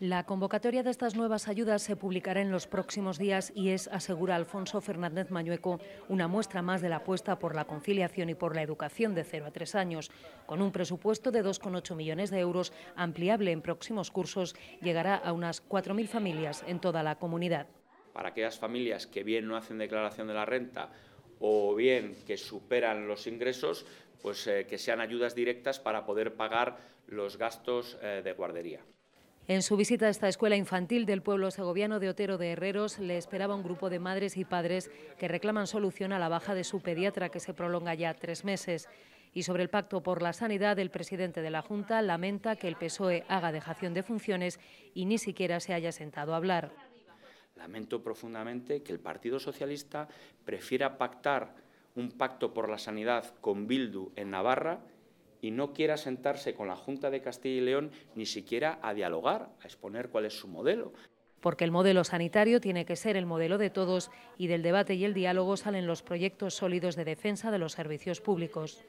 La convocatoria de estas nuevas ayudas se publicará en los próximos días y es, asegura Alfonso Fernández Mañueco, una muestra más de la apuesta por la conciliación y por la educación de 0 a 3 años. Con un presupuesto de 2,8 millones de euros, ampliable en próximos cursos, llegará a unas 4.000 familias en toda la comunidad. Para aquellas familias que bien no hacen declaración de la renta o bien que superan los ingresos, pues eh, que sean ayudas directas para poder pagar los gastos eh, de guardería. En su visita a esta escuela infantil del pueblo segoviano de Otero de Herreros le esperaba un grupo de madres y padres que reclaman solución a la baja de su pediatra que se prolonga ya tres meses. Y sobre el pacto por la sanidad, el presidente de la Junta lamenta que el PSOE haga dejación de funciones y ni siquiera se haya sentado a hablar. Lamento profundamente que el Partido Socialista prefiera pactar un pacto por la sanidad con Bildu en Navarra y no quiera sentarse con la Junta de Castilla y León ni siquiera a dialogar, a exponer cuál es su modelo. Porque el modelo sanitario tiene que ser el modelo de todos y del debate y el diálogo salen los proyectos sólidos de defensa de los servicios públicos.